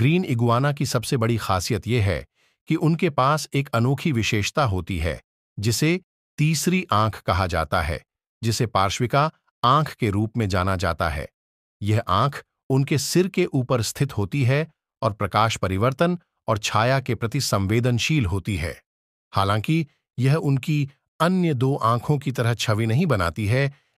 green iguana की सबसे बड़ी खासियत यह है कि उनके पास एक अनोखी विशेषता होती है जिसे तीसरी आंख कहा जाता है जिसे पार्श्विका आंख के रूप में जाना जाता है यह आंख उनके सिर के ऊपर स्थित होती है और प्रकाश परिवर्तन और छाया के प्रति संवेदनशील होती है हालांकि यह उनकी अन्य दो आंखों की तरह छवि नहीं बनाती है